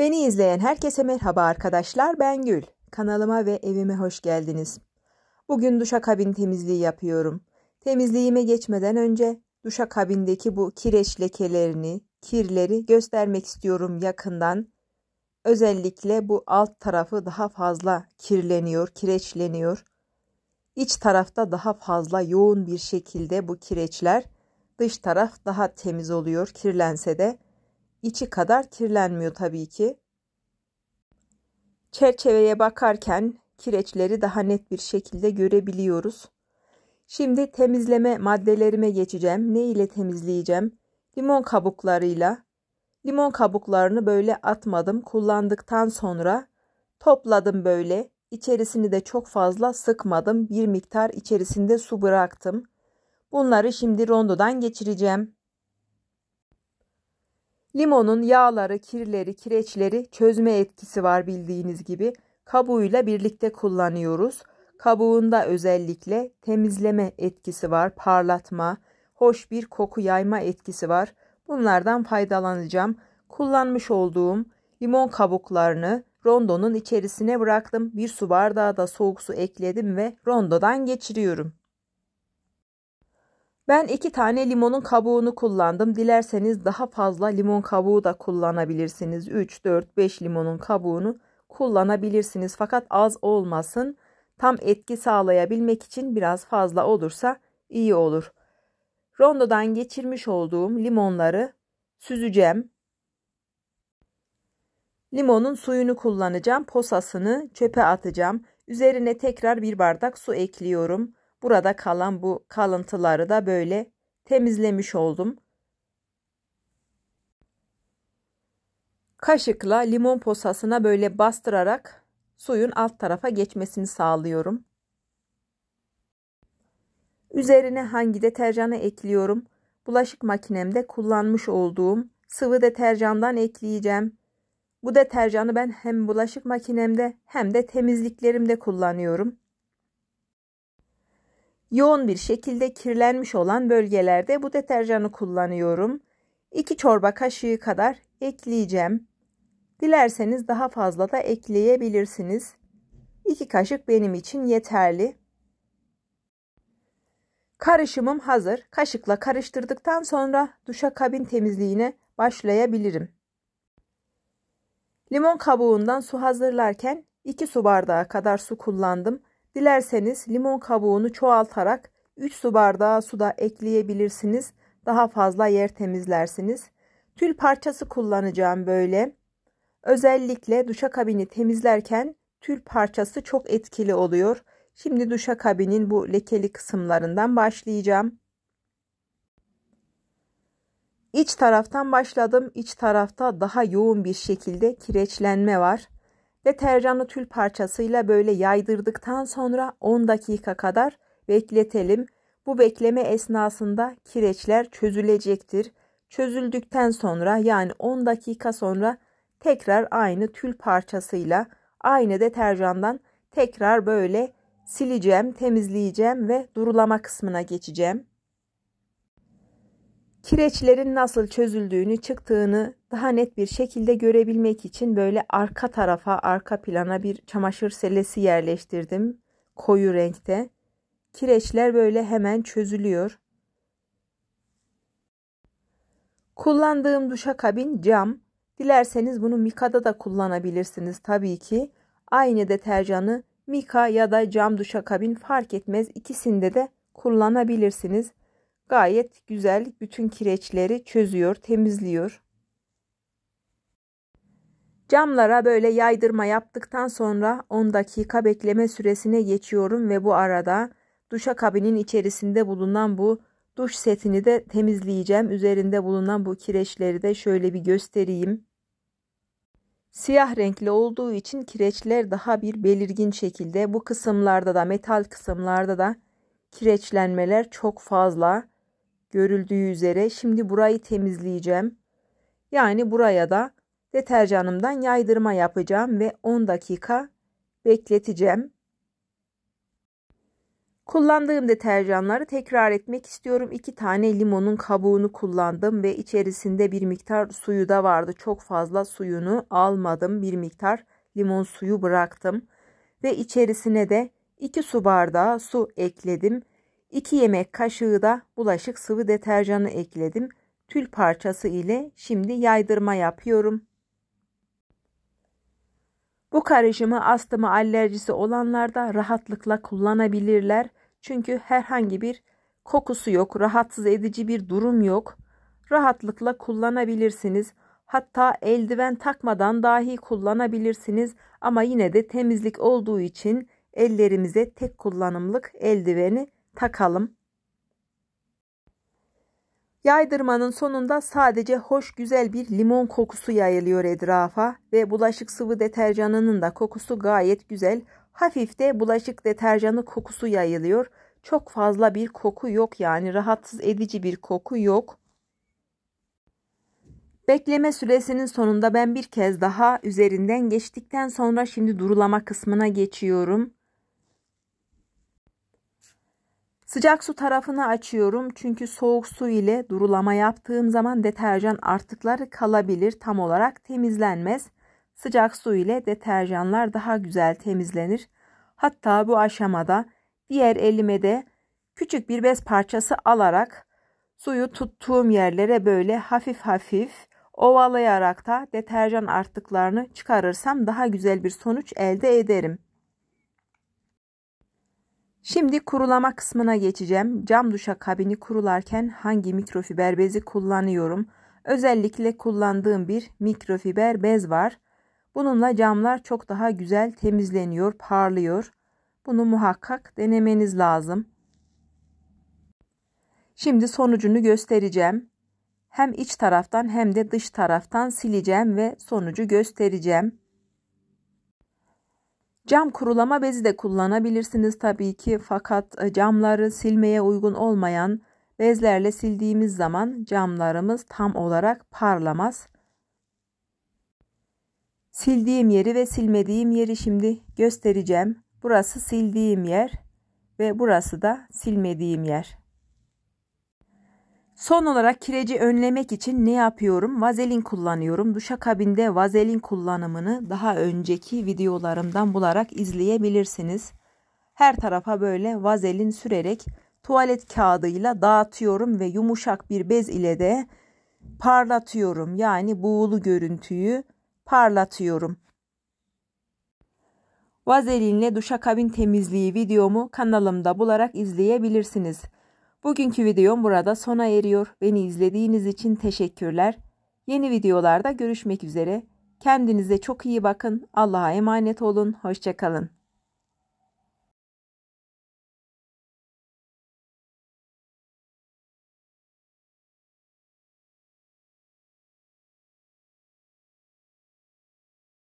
Beni izleyen herkese merhaba arkadaşlar ben Gül. Kanalıma ve evime hoş geldiniz. Bugün duşakabin temizliği yapıyorum. Temizliğime geçmeden önce kabindeki bu kireç lekelerini, kirleri göstermek istiyorum yakından. Özellikle bu alt tarafı daha fazla kirleniyor, kireçleniyor. İç tarafta daha fazla yoğun bir şekilde bu kireçler, dış taraf daha temiz oluyor kirlense de içi kadar kirlenmiyor tabii ki. Çerçeveye bakarken kireçleri daha net bir şekilde görebiliyoruz. Şimdi temizleme maddelerime geçeceğim. Ne ile temizleyeceğim? Limon kabuklarıyla. Limon kabuklarını böyle atmadım. Kullandıktan sonra topladım böyle. İçerisini de çok fazla sıkmadım. Bir miktar içerisinde su bıraktım. Bunları şimdi rondodan geçireceğim. Limonun yağları, kirleri, kireçleri çözme etkisi var bildiğiniz gibi. Kabuğuyla birlikte kullanıyoruz. Kabuğunda özellikle temizleme etkisi var, parlatma, hoş bir koku yayma etkisi var. Bunlardan faydalanacağım. Kullanmış olduğum limon kabuklarını rondonun içerisine bıraktım. Bir su bardağı da soğuk su ekledim ve rondodan geçiriyorum. Ben iki tane limonun kabuğunu kullandım. Dilerseniz daha fazla limon kabuğu da kullanabilirsiniz. 3, 4, 5 limonun kabuğunu kullanabilirsiniz. Fakat az olmasın. Tam etki sağlayabilmek için biraz fazla olursa iyi olur. Rondodan geçirmiş olduğum limonları süzeceğim. Limonun suyunu kullanacağım. Posasını çöpe atacağım. Üzerine tekrar bir bardak su ekliyorum. Burada kalan bu kalıntıları da böyle temizlemiş oldum. Kaşıkla limon posasına böyle bastırarak suyun alt tarafa geçmesini sağlıyorum. Üzerine hangi deterjanı ekliyorum? Bulaşık makinemde kullanmış olduğum sıvı deterjandan ekleyeceğim. Bu deterjanı ben hem bulaşık makinemde hem de temizliklerimde kullanıyorum. Yoğun bir şekilde kirlenmiş olan bölgelerde bu deterjanı kullanıyorum. 2 çorba kaşığı kadar ekleyeceğim. Dilerseniz daha fazla da ekleyebilirsiniz. 2 kaşık benim için yeterli. Karışımım hazır. Kaşıkla karıştırdıktan sonra duşa kabin temizliğine başlayabilirim. Limon kabuğundan su hazırlarken 2 su bardağı kadar su kullandım. Dilerseniz limon kabuğunu çoğaltarak 3 su bardağı suda ekleyebilirsiniz. Daha fazla yer temizlersiniz. Tül parçası kullanacağım böyle. Özellikle duşa kabini temizlerken tül parçası çok etkili oluyor. Şimdi duşa kabinin bu lekeli kısımlarından başlayacağım. İç taraftan başladım. İç tarafta daha yoğun bir şekilde kireçlenme var deterjanı tül parçasıyla böyle yaydırdıktan sonra 10 dakika kadar bekletelim. Bu bekleme esnasında kireçler çözülecektir. Çözüldükten sonra yani 10 dakika sonra tekrar aynı tül parçasıyla aynı deterjandan tekrar böyle sileceğim, temizleyeceğim ve durulama kısmına geçeceğim kireçlerin nasıl çözüldüğünü, çıktığını daha net bir şekilde görebilmek için böyle arka tarafa, arka plana bir çamaşır selesi yerleştirdim koyu renkte. Kireçler böyle hemen çözülüyor. Kullandığım duşakabin cam. Dilerseniz bunu Mika'da da kullanabilirsiniz tabii ki. Aynı deterjanı Mika ya da cam duşakabin fark etmez ikisinde de kullanabilirsiniz gayet güzel bütün kireçleri çözüyor, temizliyor. Camlara böyle yaydırma yaptıktan sonra 10 dakika bekleme süresine geçiyorum ve bu arada duşa kabinin içerisinde bulunan bu duş setini de temizleyeceğim. Üzerinde bulunan bu kireçleri de şöyle bir göstereyim. Siyah renkli olduğu için kireçler daha bir belirgin şekilde bu kısımlarda da metal kısımlarda da kireçlenmeler çok fazla. Görüldüğü üzere şimdi burayı temizleyeceğim. Yani buraya da deterjanımdan yaydırma yapacağım ve 10 dakika bekleteceğim. Kullandığım deterjanları tekrar etmek istiyorum. 2 tane limonun kabuğunu kullandım ve içerisinde bir miktar suyu da vardı. Çok fazla suyunu almadım. Bir miktar limon suyu bıraktım ve içerisine de 2 su bardağı su ekledim 2 yemek kaşığı da bulaşık sıvı deterjanı ekledim. Tül parçası ile şimdi yaydırma yapıyorum. Bu karışımı astımı alerjisi olanlar da rahatlıkla kullanabilirler. Çünkü herhangi bir kokusu yok, rahatsız edici bir durum yok. Rahatlıkla kullanabilirsiniz. Hatta eldiven takmadan dahi kullanabilirsiniz ama yine de temizlik olduğu için ellerimize tek kullanımlık eldiveni takalım. Yaydırmanın sonunda sadece hoş güzel bir limon kokusu yayılıyor etrafa ve bulaşık sıvı deterjanının da kokusu gayet güzel. Hafif de bulaşık deterjanı kokusu yayılıyor. Çok fazla bir koku yok yani rahatsız edici bir koku yok. Bekleme süresinin sonunda ben bir kez daha üzerinden geçtikten sonra şimdi durulama kısmına geçiyorum. Sıcak su tarafını açıyorum çünkü soğuk su ile durulama yaptığım zaman deterjan artıkları kalabilir tam olarak temizlenmez. Sıcak su ile deterjanlar daha güzel temizlenir. Hatta bu aşamada diğer elime de küçük bir bez parçası alarak suyu tuttuğum yerlere böyle hafif hafif ovalayarak da deterjan artıklarını çıkarırsam daha güzel bir sonuç elde ederim. Şimdi kurulama kısmına geçeceğim. Cam duşa kabini kurularken hangi mikrofiber bezi kullanıyorum? Özellikle kullandığım bir mikrofiber bez var. Bununla camlar çok daha güzel temizleniyor, parlıyor. Bunu muhakkak denemeniz lazım. Şimdi sonucunu göstereceğim. Hem iç taraftan hem de dış taraftan sileceğim ve sonucu göstereceğim. Cam kurulama bezi de kullanabilirsiniz tabii ki fakat e, camları silmeye uygun olmayan bezlerle sildiğimiz zaman camlarımız tam olarak parlamaz. Sildiğim yeri ve silmediğim yeri şimdi göstereceğim. Burası sildiğim yer ve burası da silmediğim yer. Son olarak kireci önlemek için ne yapıyorum? Vazelin kullanıyorum. Duşakabinde vazelin kullanımını daha önceki videolarımdan bularak izleyebilirsiniz. Her tarafa böyle vazelin sürerek tuvalet kağıdıyla dağıtıyorum ve yumuşak bir bez ile de parlatıyorum. Yani buğulu görüntüyü parlatıyorum. Vazelinle duşakabin temizliği videomu kanalımda bularak izleyebilirsiniz. Bugünkü videom burada sona eriyor. Beni izlediğiniz için teşekkürler. Yeni videolarda görüşmek üzere. Kendinize çok iyi bakın. Allah'a emanet olun. Hoşçakalın.